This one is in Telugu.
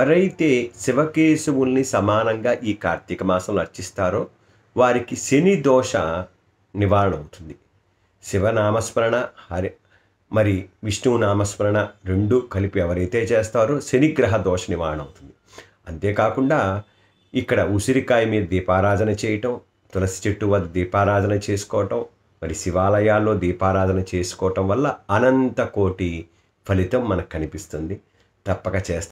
ఎవరైతే శివకేశవుల్ని సమానంగా ఈ కార్తీక మాసంలో అర్చిస్తారో వారికి శని దోష నివారణ అవుతుంది శివనామస్మరణ హరి మరి విష్ణువు నామస్మరణ రెండు కలిపి ఎవరైతే చేస్తారో శనిగ్రహ దోష నివారణ అవుతుంది అంతేకాకుండా ఇక్కడ ఉసిరికాయ మీద దీపారాధన చేయటం తులసి చెట్టు వద్ద దీపారాధన చేసుకోవటం మరి శివాలయాల్లో దీపారాధన చేసుకోవటం వల్ల అనంత కోటి ఫలితం మనకు కనిపిస్తుంది తప్పక చేస్తాం